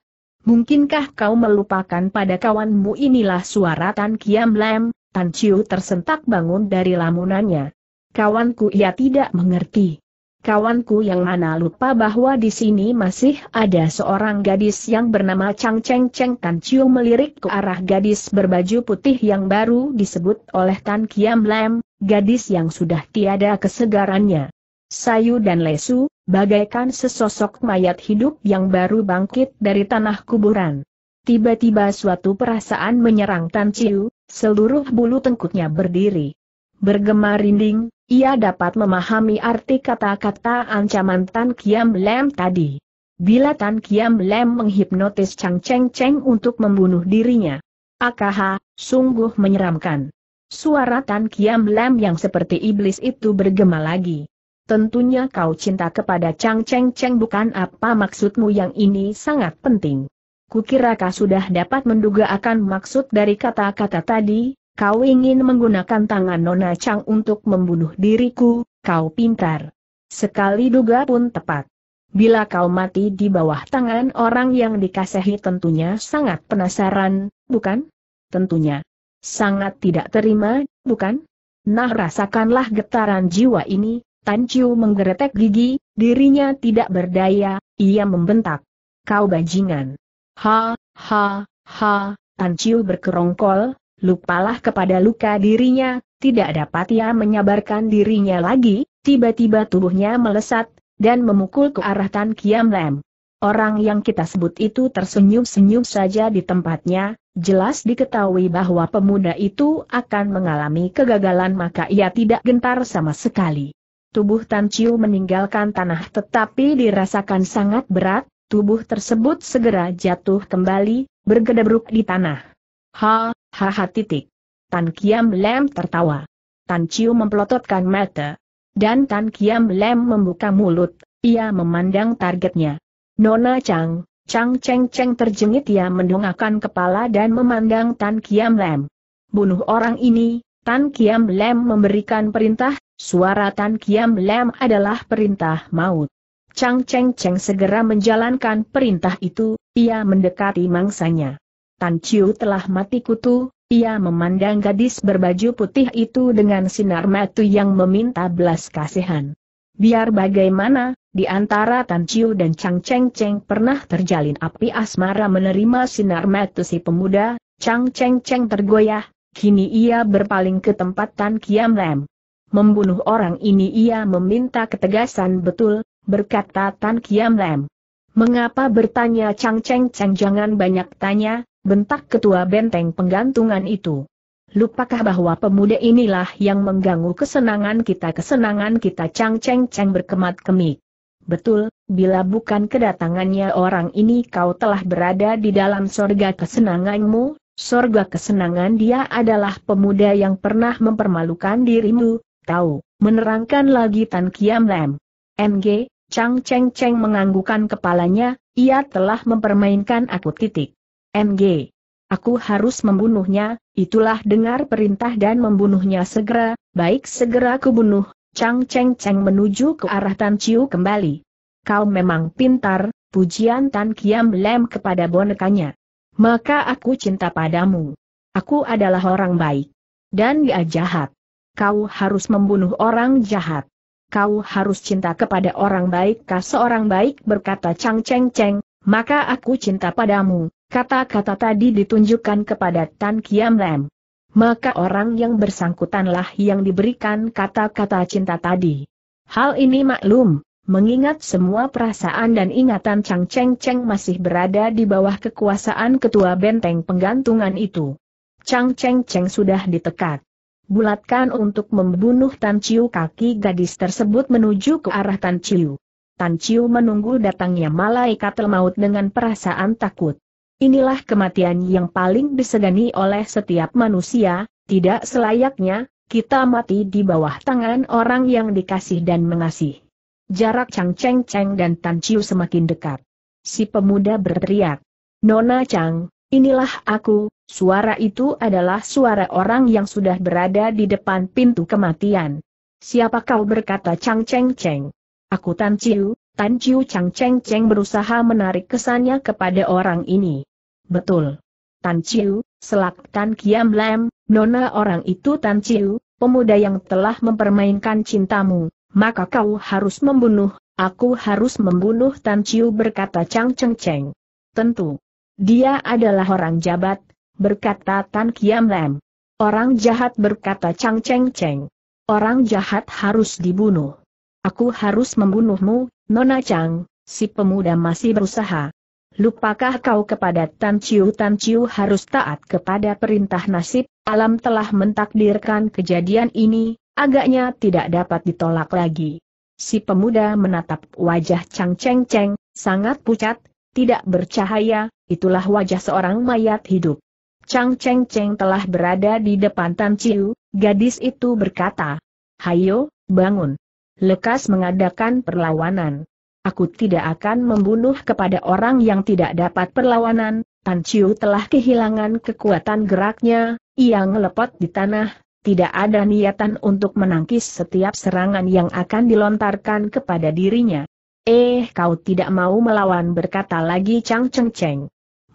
Mungkinkah kau melupakan pada kawanmu inilah suara Tan Kiam Lam, Tan Chiu tersentak bangun dari lamunannya. Kawanku ia tidak mengerti. Kawanku yang mana lupa bahwa di sini masih ada seorang gadis yang bernama Chang Cheng Cheng Tan Chiu melirik ke arah gadis berbaju putih yang baru disebut oleh Tan Kiam Lam, gadis yang sudah tiada kesegarannya. Sayu dan lesu, bagaikan sesosok mayat hidup yang baru bangkit dari tanah kuburan. Tiba-tiba suatu perasaan menyerang Tan Chiu, seluruh bulu tengkuknya berdiri. Bergema rinding, ia dapat memahami arti kata-kata ancaman Tan Kiam Lem tadi. Bila Tan Kiam Lem menghipnotis Chang Cheng Cheng untuk membunuh dirinya. Akaha, sungguh menyeramkan. Suara Tan Kiam Lem yang seperti iblis itu bergema lagi. Tentunya kau cinta kepada Chang Cheng Cheng bukan apa maksudmu yang ini sangat penting. Kukira kau sudah dapat menduga akan maksud dari kata-kata tadi, Kau ingin menggunakan tangan Nona Chang untuk membunuh diriku, kau pintar. Sekali duga pun tepat. Bila kau mati di bawah tangan orang yang dikasihi tentunya sangat penasaran, bukan? Tentunya. Sangat tidak terima, bukan? Nah rasakanlah getaran jiwa ini, Tan Chiu menggeretek gigi, dirinya tidak berdaya, ia membentak. Kau bajingan. Ha, ha, ha, Tan Chiu berkerongkol, Lupalah kepada luka dirinya, tidak dapat ia menyabarkan dirinya lagi, tiba-tiba tubuhnya melesat, dan memukul ke arah Tan Kiam Lem. Orang yang kita sebut itu tersenyum-senyum saja di tempatnya, jelas diketahui bahwa pemuda itu akan mengalami kegagalan maka ia tidak gentar sama sekali. Tubuh Tan Chiu meninggalkan tanah tetapi dirasakan sangat berat, tubuh tersebut segera jatuh kembali, bergedebruk di tanah. Ha, Haha titik. Tan Kiam Lem tertawa. Tan Chiu memplototkan mata. Dan Tan Kiam Lem membuka mulut, ia memandang targetnya. Nona Chang, Chang Cheng Cheng terjengit ia mendongakkan kepala dan memandang Tan Kiam Lem. Bunuh orang ini, Tan Kiam Lem memberikan perintah, suara Tan Kiam Lem adalah perintah maut. Chang Cheng Cheng segera menjalankan perintah itu, ia mendekati mangsanya. Tan Chiu telah mati kutu, ia memandang gadis berbaju putih itu dengan sinar mata yang meminta belas kasihan. Biar bagaimana, di antara Tan Chiu dan Chang Cheng Cheng pernah terjalin api asmara menerima sinar mata si pemuda, Chang Cheng Cheng tergoyah, kini ia berpaling ke tempat Tan Kiam Lem. Membunuh orang ini ia meminta ketegasan betul, berkata Tan Kiam Lem. Mengapa bertanya Chang Cheng Cheng jangan banyak tanya, bentak ketua benteng penggantungan itu. Lupakah bahwa pemuda inilah yang mengganggu kesenangan kita kesenangan kita cang ceng ceng berkemat kemik. Betul, bila bukan kedatangannya orang ini kau telah berada di dalam sorga kesenanganmu, sorga kesenangan dia adalah pemuda yang pernah mempermalukan dirimu, tahu, menerangkan lagi Tan Kiam Lam. MG, Chang Cheng Cheng menganggukan kepalanya, ia telah mempermainkan aku titik. MG. Aku harus membunuhnya, itulah dengar perintah dan membunuhnya segera, baik segera kubunuh, Chang Cheng Cheng menuju ke arah Tan Chiu kembali. Kau memang pintar, pujian Tan Kiam Lem kepada bonekanya. Maka aku cinta padamu. Aku adalah orang baik. Dan dia jahat. Kau harus membunuh orang jahat. Kau harus cinta kepada orang baik kah seorang baik berkata Chang Cheng Cheng, maka aku cinta padamu, Kata-kata tadi ditunjukkan kepada Tan Kiam Lem. Maka orang yang bersangkutanlah yang diberikan kata-kata cinta tadi. Hal ini maklum, mengingat semua perasaan dan ingatan Chang Cheng Cheng masih berada di bawah kekuasaan ketua benteng penggantungan itu. Chang Cheng Cheng sudah ditekat. Bulatkan untuk membunuh Tan Chiu kaki gadis tersebut menuju ke arah Tan Chiu. Tan Chiu menunggu datangnya malaikat maut dengan perasaan takut. Inilah kematian yang paling disegani oleh setiap manusia, tidak selayaknya, kita mati di bawah tangan orang yang dikasih dan mengasih. Jarak Chang Cheng Cheng dan Tan Chiu semakin dekat. Si pemuda berteriak. Nona Chang, inilah aku, suara itu adalah suara orang yang sudah berada di depan pintu kematian. Siapa kau berkata Chang Cheng Cheng? Aku Tan Chiu, Tan Chiu Chang Cheng Cheng berusaha menarik kesannya kepada orang ini. Betul. Tan Chiu, selak Tan Kiam Lam, nona orang itu Tan Chiu, pemuda yang telah mempermainkan cintamu, maka kau harus membunuh, aku harus membunuh Tan Chiu berkata Chang Cheng Cheng. Tentu. Dia adalah orang jabat, berkata Tan Kiam Lam. Orang jahat berkata Chang Cheng Cheng. Orang jahat harus dibunuh. Aku harus membunuhmu, Nona Chang, si pemuda masih berusaha. Lupakah kau kepada Tan Chiu? Tan Chiu harus taat kepada perintah nasib, alam telah mentakdirkan kejadian ini, agaknya tidak dapat ditolak lagi. Si pemuda menatap wajah Chang Cheng Cheng, sangat pucat, tidak bercahaya, itulah wajah seorang mayat hidup. Chang Cheng Cheng telah berada di depan Tan Chiu, gadis itu berkata, Hayo, bangun. Lekas mengadakan perlawanan aku tidak akan membunuh kepada orang yang tidak dapat perlawanan, Tan Chiu telah kehilangan kekuatan geraknya, ia ngelepot di tanah, tidak ada niatan untuk menangkis setiap serangan yang akan dilontarkan kepada dirinya. Eh kau tidak mau melawan berkata lagi Chang Cheng Cheng.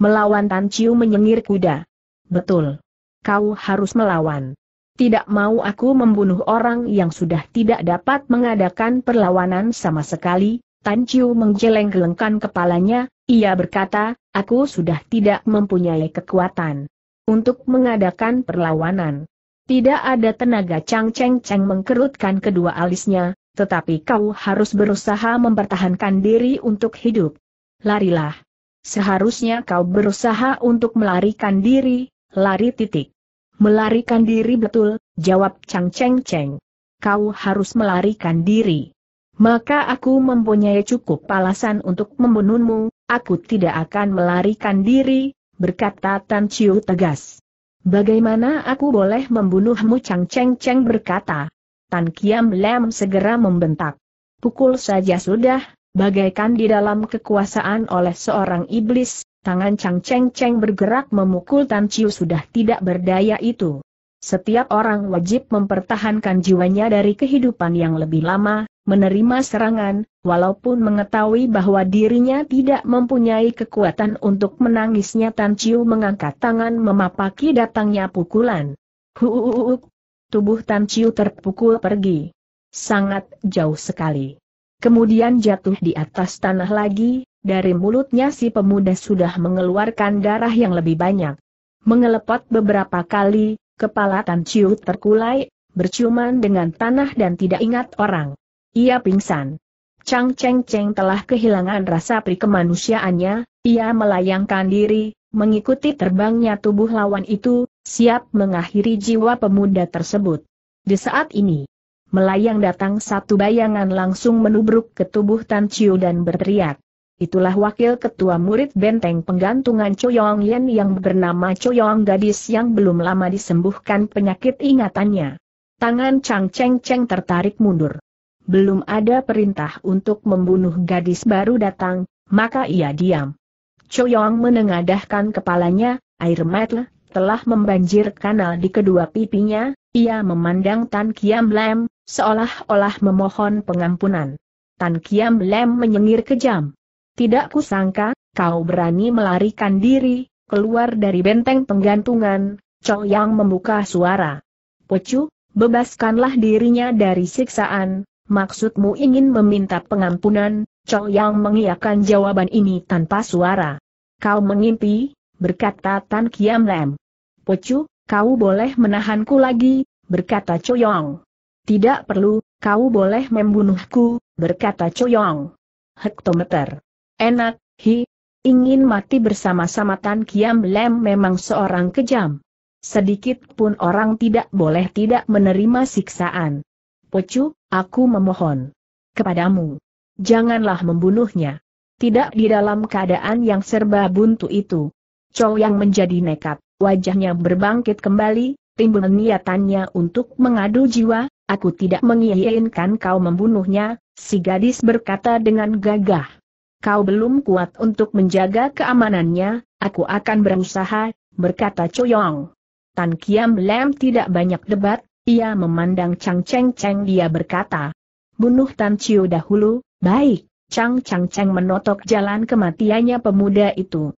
Melawan Tan Chiu menyengir kuda. Betul. Kau harus melawan. Tidak mau aku membunuh orang yang sudah tidak dapat mengadakan perlawanan sama sekali, Tan Chiu menggeleng-gelengkan kepalanya, ia berkata, aku sudah tidak mempunyai kekuatan untuk mengadakan perlawanan. Tidak ada tenaga Chang Cheng Cheng mengkerutkan kedua alisnya, tetapi kau harus berusaha mempertahankan diri untuk hidup. Larilah. Seharusnya kau berusaha untuk melarikan diri, lari titik. Melarikan diri betul, jawab Chang Cheng Cheng. Kau harus melarikan diri maka aku mempunyai cukup alasan untuk membunuhmu, aku tidak akan melarikan diri, berkata Tan Chiu tegas. Bagaimana aku boleh membunuhmu Chang Cheng Cheng berkata. Tan Kiam lem segera membentak. Pukul saja sudah, bagaikan di dalam kekuasaan oleh seorang iblis, tangan Chang Cheng Cheng bergerak memukul Tan Chiu sudah tidak berdaya itu. Setiap orang wajib mempertahankan jiwanya dari kehidupan yang lebih lama, menerima serangan, walaupun mengetahui bahwa dirinya tidak mempunyai kekuatan untuk menangisnya Tan Chiu mengangkat tangan memapaki datangnya pukulan. Huuuuk! Tubuh Tan Chiu terpukul pergi. Sangat jauh sekali. Kemudian jatuh di atas tanah lagi, dari mulutnya si pemuda sudah mengeluarkan darah yang lebih banyak. Mengelepot beberapa kali, Kepala Tan Chiu terkulai, berciuman dengan tanah dan tidak ingat orang. Ia pingsan. Chang Cheng Cheng telah kehilangan rasa prikemanusiaannya, ia melayangkan diri, mengikuti terbangnya tubuh lawan itu, siap mengakhiri jiwa pemuda tersebut. Di saat ini, melayang datang satu bayangan langsung menubruk ke tubuh Tan Chiu dan berteriak. Itulah wakil ketua murid benteng penggantungan Choyong Yen yang bernama Choyong gadis yang belum lama disembuhkan penyakit ingatannya. Tangan Chang Cheng Cheng tertarik mundur. Belum ada perintah untuk membunuh gadis baru datang, maka ia diam. Choyong menengadahkan kepalanya, air mata telah membanjir kanal di kedua pipinya, ia memandang Tan Kiam Lam, seolah-olah memohon pengampunan. Tan Kiam Lam menyengir kejam. Tidak kusangka, kau berani melarikan diri, keluar dari benteng penggantungan, Chow Yang membuka suara. Pocu, bebaskanlah dirinya dari siksaan, maksudmu ingin meminta pengampunan, Chow Yang mengiakan jawaban ini tanpa suara. Kau mengimpi, berkata Tan Kiam Lem. Pocu, kau boleh menahanku lagi, berkata Choyong. Tidak perlu, kau boleh membunuhku, berkata Choyong. Hektometer. Enak, hi, ingin mati bersama-sama Tan Kiam Lem memang seorang kejam. Sedikit pun orang tidak boleh tidak menerima siksaan. Pocu, aku memohon kepadamu. Janganlah membunuhnya. Tidak di dalam keadaan yang serba buntu itu. Chow yang menjadi nekat, wajahnya berbangkit kembali, timbul niatannya untuk mengadu jiwa, aku tidak menginginkan kau membunuhnya, si gadis berkata dengan gagah kau belum kuat untuk menjaga keamanannya, aku akan berusaha, berkata Choyong. Tan Kiam Lem tidak banyak debat, ia memandang Chang Cheng Cheng dia berkata. Bunuh Tan Chiu dahulu, baik, Chang Chang Cheng menotok jalan kematiannya pemuda itu.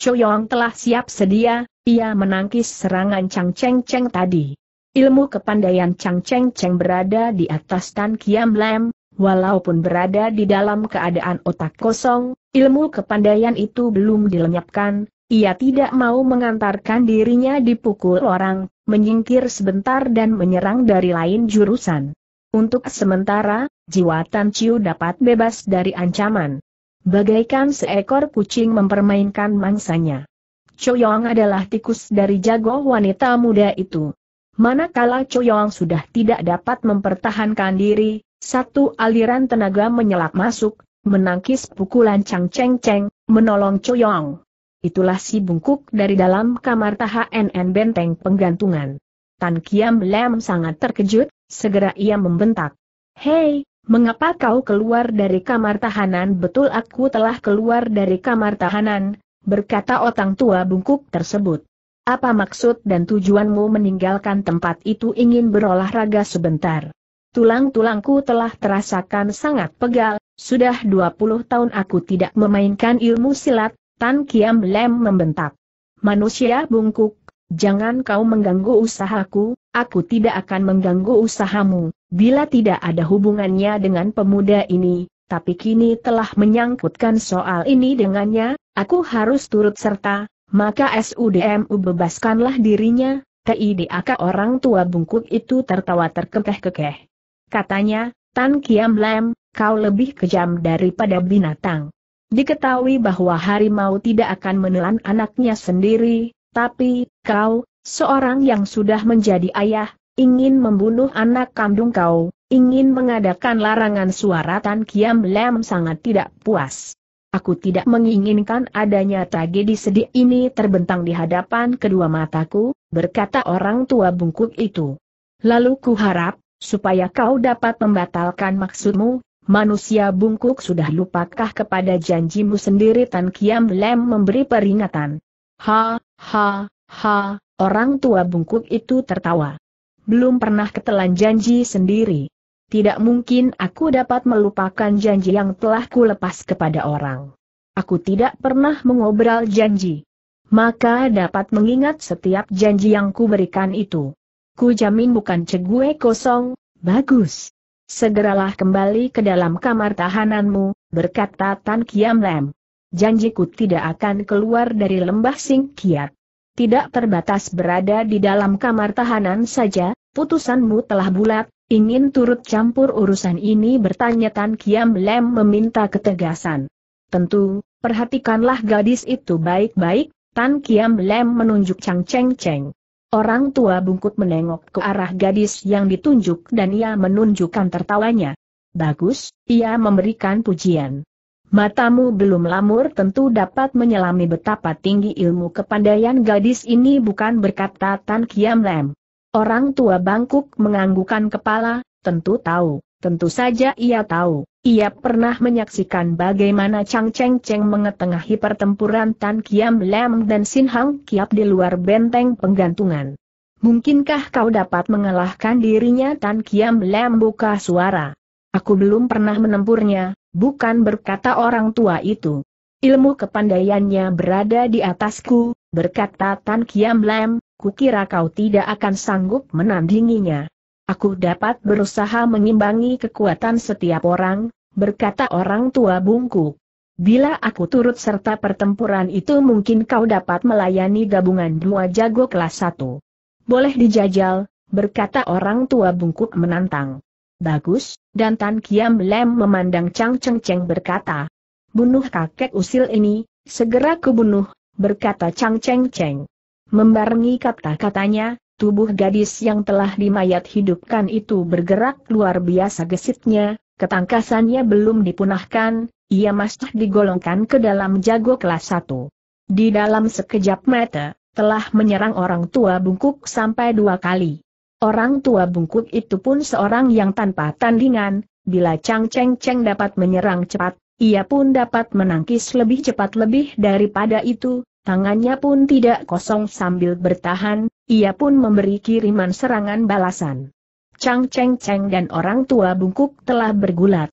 Choyong telah siap sedia, ia menangkis serangan Chang Cheng Cheng tadi. Ilmu kepandaian Chang Cheng Cheng berada di atas Tan Kiam Lem, Walaupun berada di dalam keadaan otak kosong, ilmu kepandaian itu belum dilenyapkan, ia tidak mau mengantarkan dirinya dipukul orang, menyingkir sebentar dan menyerang dari lain jurusan. Untuk sementara, jiwa Tan Chiu dapat bebas dari ancaman. Bagaikan seekor kucing mempermainkan mangsanya. Choyong adalah tikus dari jago wanita muda itu. Manakala Choyong sudah tidak dapat mempertahankan diri, satu aliran tenaga menyelap masuk, menangkis pukulan Chang Cheng Cheng, menolong Choyong. Itulah si bungkuk dari dalam kamar NN benteng penggantungan. Tan Kiam Lam sangat terkejut, segera ia membentak. Hei, mengapa kau keluar dari kamar tahanan? Betul aku telah keluar dari kamar tahanan, berkata otang tua bungkuk tersebut. Apa maksud dan tujuanmu meninggalkan tempat itu ingin berolahraga sebentar? Tulang-tulangku telah terasakan sangat pegal, sudah 20 tahun aku tidak memainkan ilmu silat, Tan Kiam Lem membentak. Manusia bungkuk, jangan kau mengganggu usahaku, aku tidak akan mengganggu usahamu, bila tidak ada hubungannya dengan pemuda ini, tapi kini telah menyangkutkan soal ini dengannya, aku harus turut serta, maka SUDMU bebaskanlah dirinya, TIDAK orang tua bungkuk itu tertawa terkekeh-kekeh. Katanya, Tan Kiam Lam, kau lebih kejam daripada binatang. Diketahui bahwa harimau tidak akan menelan anaknya sendiri, tapi, kau, seorang yang sudah menjadi ayah, ingin membunuh anak kandung kau, ingin mengadakan larangan suara Tan Kiam Lam sangat tidak puas. Aku tidak menginginkan adanya tragedi sedih ini terbentang di hadapan kedua mataku, berkata orang tua bungkuk itu. Lalu kuharap. Supaya kau dapat membatalkan maksudmu, manusia bungkuk sudah lupakah kepada janjimu sendiri Tan Kiam Lem memberi peringatan. Ha, ha, ha, orang tua bungkuk itu tertawa. Belum pernah ketelan janji sendiri. Tidak mungkin aku dapat melupakan janji yang telah kulepas kepada orang. Aku tidak pernah mengobrol janji. Maka dapat mengingat setiap janji yang kuberikan itu. Ku jamin bukan cegue kosong, bagus. Segeralah kembali ke dalam kamar tahananmu, berkata Tan Kiam Lem. Janjiku tidak akan keluar dari lembah Sing Kiat. Tidak terbatas berada di dalam kamar tahanan saja, putusanmu telah bulat, ingin turut campur urusan ini bertanya Tan Kiam Lem meminta ketegasan. Tentu, perhatikanlah gadis itu baik-baik, Tan Kiam Lem menunjuk Chang Cheng Cheng. Orang tua bungkut menengok ke arah gadis yang ditunjuk dan ia menunjukkan tertawanya. Bagus, ia memberikan pujian. Matamu belum lamur tentu dapat menyelami betapa tinggi ilmu kepandaian gadis ini bukan berkata Tan Kiam Lem. Orang tua bangkuk menganggukan kepala, tentu tahu. Tentu saja ia tahu, ia pernah menyaksikan bagaimana Chang Cheng Cheng mengetengahi pertempuran Tan Kiam Lam dan Sin Hang Kiap di luar benteng penggantungan. Mungkinkah kau dapat mengalahkan dirinya Tan Kiam Lam buka suara. Aku belum pernah menempurnya, bukan berkata orang tua itu. Ilmu kepandaiannya berada di atasku, berkata Tan Kiam Lam, kukira kau tidak akan sanggup menandinginya. Aku dapat berusaha mengimbangi kekuatan setiap orang, berkata orang tua bungkuk. Bila aku turut serta pertempuran itu mungkin kau dapat melayani gabungan dua jago kelas satu. Boleh dijajal, berkata orang tua bungkuk menantang. Bagus, dan Tan Kiam Lem memandang Chang Cheng Cheng berkata. Bunuh kakek usil ini, segera kubunuh, berkata Chang Cheng Cheng. Membarengi kata-katanya, Tubuh gadis yang telah dimayat hidupkan itu bergerak luar biasa gesitnya, ketangkasannya belum dipunahkan, ia masih digolongkan ke dalam jago kelas 1. Di dalam sekejap mata, telah menyerang orang tua bungkuk sampai dua kali. Orang tua bungkuk itu pun seorang yang tanpa tandingan, bila Chang Cheng Cheng dapat menyerang cepat, ia pun dapat menangkis lebih cepat lebih daripada itu, tangannya pun tidak kosong sambil bertahan, ia pun memberi kiriman serangan balasan. Chang Cheng Cheng dan orang tua bungkuk telah bergulat.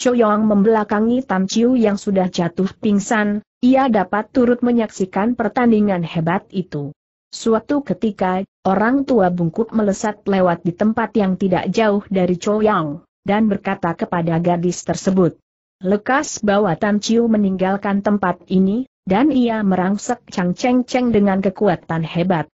Choyong membelakangi Tam Chiu yang sudah jatuh pingsan, ia dapat turut menyaksikan pertandingan hebat itu. Suatu ketika, orang tua bungkuk melesat lewat di tempat yang tidak jauh dari Choyong, dan berkata kepada gadis tersebut. Lekas bawa Tam Chiu meninggalkan tempat ini, dan ia merangsek Chang Cheng Cheng dengan kekuatan hebat.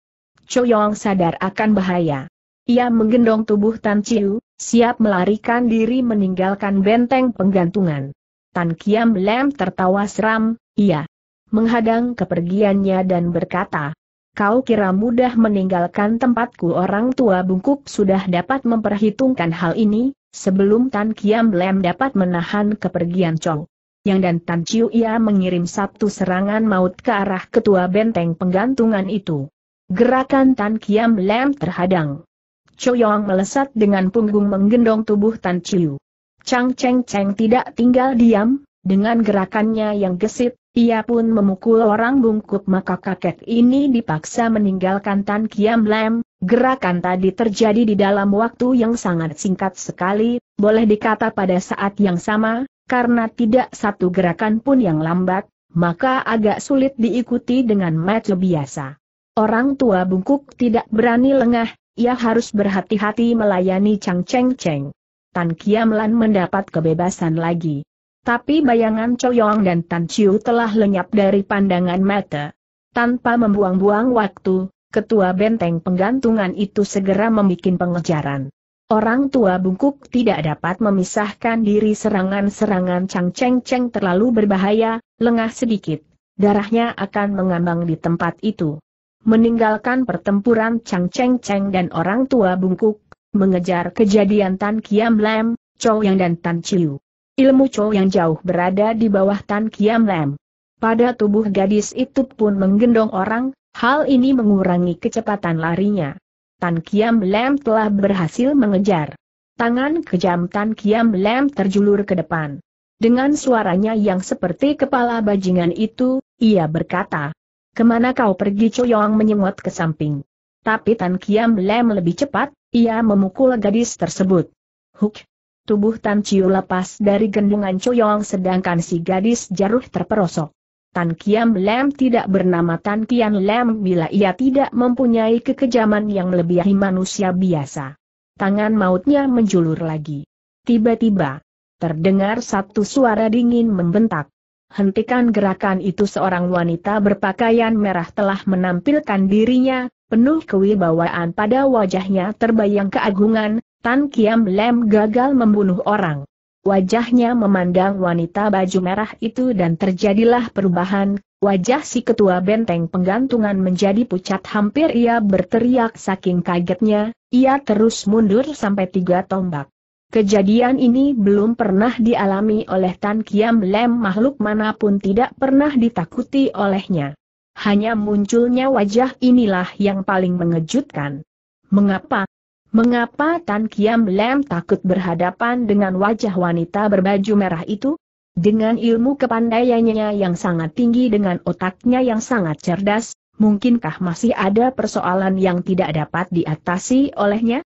Choyong sadar akan bahaya. Ia menggendong tubuh Tan Chiu, siap melarikan diri meninggalkan benteng penggantungan. Tan Kiam Lem tertawa seram, ia menghadang kepergiannya dan berkata, Kau kira mudah meninggalkan tempatku orang tua bungkuk sudah dapat memperhitungkan hal ini, sebelum Tan Kiam Lem dapat menahan kepergian Chong. Yang dan Tan Chiu ia mengirim satu serangan maut ke arah ketua benteng penggantungan itu. Gerakan Tan Kiam Lem terhadang. Choyong melesat dengan punggung menggendong tubuh Tan Chiu. Chang Cheng Cheng tidak tinggal diam, dengan gerakannya yang gesit, ia pun memukul orang bungkuk maka kakek ini dipaksa meninggalkan Tan Kiam Lem. Gerakan tadi terjadi di dalam waktu yang sangat singkat sekali, boleh dikata pada saat yang sama, karena tidak satu gerakan pun yang lambat, maka agak sulit diikuti dengan match biasa. Orang tua bungkuk tidak berani lengah, ia harus berhati-hati melayani Chang Cheng Cheng. Tan Kiamlan mendapat kebebasan lagi. Tapi bayangan Choyong dan Tan Chiu telah lenyap dari pandangan mata. Tanpa membuang-buang waktu, ketua benteng penggantungan itu segera membuat pengejaran. Orang tua bungkuk tidak dapat memisahkan diri serangan-serangan Chang Cheng Cheng terlalu berbahaya, lengah sedikit, darahnya akan mengambang di tempat itu meninggalkan pertempuran Chang Cheng Cheng dan orang tua bungkuk, mengejar kejadian Tan Kiam Lam, Chow Yang dan Tan Chiu. Ilmu Chow Yang jauh berada di bawah Tan Kiam Lam. Pada tubuh gadis itu pun menggendong orang, hal ini mengurangi kecepatan larinya. Tan Kiam Lam telah berhasil mengejar. Tangan kejam Tan Kiam Lam terjulur ke depan. Dengan suaranya yang seperti kepala bajingan itu, ia berkata, Kemana kau pergi Choyong menyengot ke samping. Tapi Tan Kiam Lem lebih cepat, ia memukul gadis tersebut. Huk! Tubuh Tan Chiu lepas dari gendungan Choyong sedangkan si gadis jaruh terperosok. Tan Kiam Lem tidak bernama Tan Kiam Lem bila ia tidak mempunyai kekejaman yang melebihi manusia biasa. Tangan mautnya menjulur lagi. Tiba-tiba, terdengar satu suara dingin membentak hentikan gerakan itu seorang wanita berpakaian merah telah menampilkan dirinya, penuh kewibawaan pada wajahnya terbayang keagungan, Tan Kiam Lem gagal membunuh orang. Wajahnya memandang wanita baju merah itu dan terjadilah perubahan, wajah si ketua benteng penggantungan menjadi pucat hampir ia berteriak saking kagetnya, ia terus mundur sampai tiga tombak. Kejadian ini belum pernah dialami oleh Tan Kiam Lem makhluk manapun tidak pernah ditakuti olehnya. Hanya munculnya wajah inilah yang paling mengejutkan. Mengapa? Mengapa Tan Kiam Lem takut berhadapan dengan wajah wanita berbaju merah itu? Dengan ilmu kepandaiannya yang sangat tinggi dengan otaknya yang sangat cerdas, mungkinkah masih ada persoalan yang tidak dapat diatasi olehnya?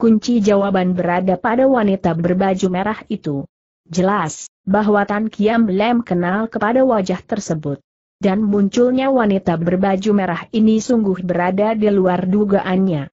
kunci jawaban berada pada wanita berbaju merah itu. Jelas, bahwa Tan Kiam Lem kenal kepada wajah tersebut. Dan munculnya wanita berbaju merah ini sungguh berada di luar dugaannya.